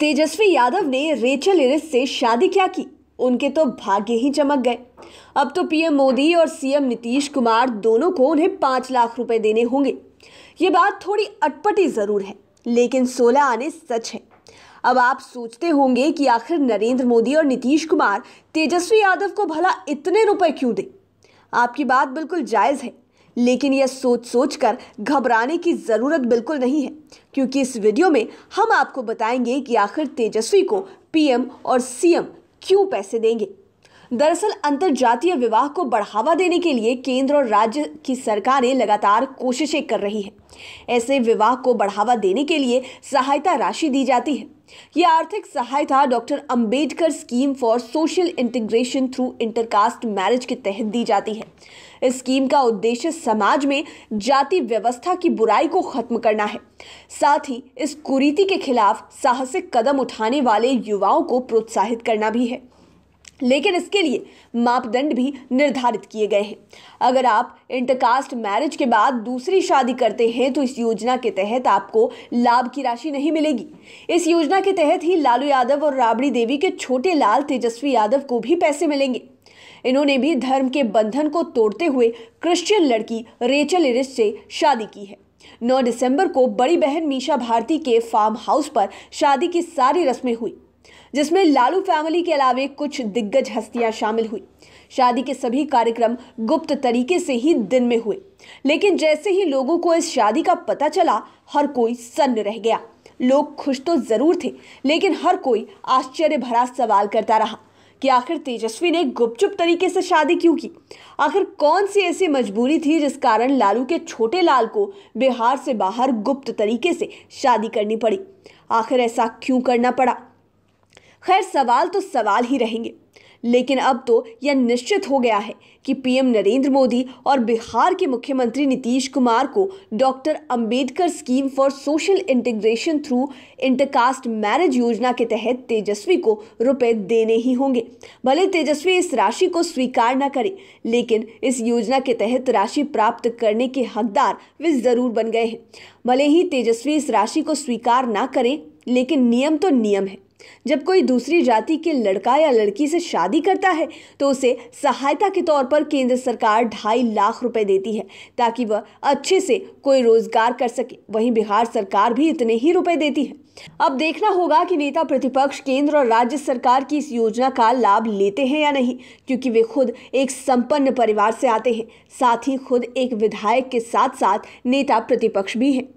तेजस्वी यादव ने Rachel iris से शादी क्या की उनके तो भाग्य ही चमक गए अब तो पीएम मोदी और सीएम नीतीश कुमार दोनों को उन्हें पाँच लाख रुपए देने होंगे ये बात थोड़ी अटपटी ज़रूर है लेकिन सोलह आने सच है अब आप सोचते होंगे कि आखिर नरेंद्र मोदी और नीतीश कुमार तेजस्वी यादव को भला इतने रुपए क्यों दें आपकी बात बिल्कुल जायज़ है लेकिन यह सोच सोच कर घबराने की ज़रूरत बिल्कुल नहीं है क्योंकि इस वीडियो में हम आपको बताएंगे कि आखिर तेजस्वी को पीएम और सीएम क्यों पैसे देंगे दरअसल जातीय विवाह को बढ़ावा देने के लिए केंद्र और राज्य की सरकारें लगातार कोशिशें कर रही हैं ऐसे विवाह को बढ़ावा देने के लिए सहायता राशि दी जाती है ये आर्थिक सहायता doctor Ambedkar scheme for social integration through intercaste marriage के तहत दी जाती है इस स्कीम का उद्देश्य समाज में जाति व्यवस्था की बुराई को खत्म करना है साथ ही इस कुरीति के खिलाफ साहसिक कदम उठाने वाले युवाओं को प्रोत्साहित करना भी है लेकिन इसके लिए मापदंड भी निर्धारित किए गए हैं अगर आप इंटरकास्ट मैरिज के बाद दूसरी शादी करते हैं तो इस योजना के तहत आपको लाभ की राशि नहीं मिलेगी इस योजना के तहत ही लालू यादव और राबड़ी देवी के छोटे लाल तेजस्वी यादव को भी पैसे मिलेंगे इन्होंने भी धर्म के बंधन को तोड़ते हुए क्रिश्चियन लड़की रेचल इरिस से शादी की है 9 दिसंबर को बड़ी बहन मीशा भारती के फार्म हाउस पर शादी की सारी रस्में हुई जिसमें लालू फैमिली के अलावे कुछ दिग्गज हस्तियां शामिल हुई शादी के सभी कार्यक्रम गुप्त तरीके से ही दिन में हुए लेकिन जैसे ही लोगों को इस शादी का पता चला हर कोई सन्न रह गया लोग खुश तो जरूर थे लेकिन हर कोई आश्चर्य भरा सवाल करता रहा कि आखिर तेजस्वी ने गुपचुप तरीके से शादी क्यों की आखिर कौन सी ऐसी मजबूरी थी जिस कारण लालू के छोटे लाल को बिहार से बाहर गुप्त तरीके से शादी करनी पड़ी आखिर ऐसा क्यों करना पड़ा खैर सवाल तो सवाल ही रहेंगे लेकिन अब तो यह निश्चित हो गया है कि पीएम नरेंद्र मोदी और बिहार के मुख्यमंत्री नीतीश कुमार को doctor Ambedkar scheme for social integration through intercaste marriage योजना के तहत तेजस्वी को रुपए देने ही होंगे भले तेजस्वी इस राशि को स्वीकार न करें लेकिन इस योजना के तहत राशि प्राप्त करने के हकदार वे जरूर बन गए हैं भले ही तेजस्वी इस राशि को स्वीकार ना करें लेकिन नियम तो नियम है जब कोई दूसरी जाति के लड़का या लड़की से शादी करता है तो उसे सहायता के तौर पर केंद्र सरकार ढाई लाख रुपए देती है ताकि वह अच्छे से कोई रोजगार कर सके वहीं बिहार सरकार भी इतने ही रुपए देती है अब देखना होगा कि नेता प्रतिपक्ष केंद्र और राज्य सरकार की इस योजना का लाभ लेते हैं या नहीं क्योंकि वे खुद एक संपन्न परिवार से आते हैं साथ ही खुद एक विधायक के साथ साथ नेता प्रतिपक्ष भी हैं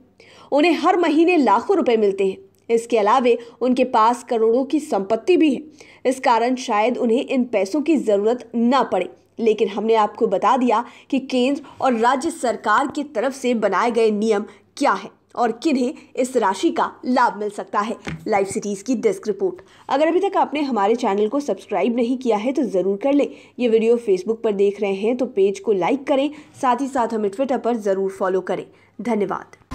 उन्हें हर महीने लाखों रुपए मिलते हैं इसके अलावे उनके पास करोड़ों की संपत्ति भी है इस कारण शायद उन्हें इन पैसों की ज़रूरत न पड़े लेकिन हमने आपको बता दिया कि केंद्र और राज्य सरकार की तरफ से बनाए गए नियम क्या है और किन्हें इस राशि का लाभ मिल सकता है लाइव सिटीज़ की डेस्क रिपोर्ट अगर अभी तक आपने हमारे चैनल को सब्सक्राइब नहीं किया है तो ज़रूर कर लें ये वीडियो फेसबुक पर देख रहे हैं तो पेज को लाइक करें साथ ही साथ हमें ट्विटर पर ज़रूर फॉलो करें धन्यवाद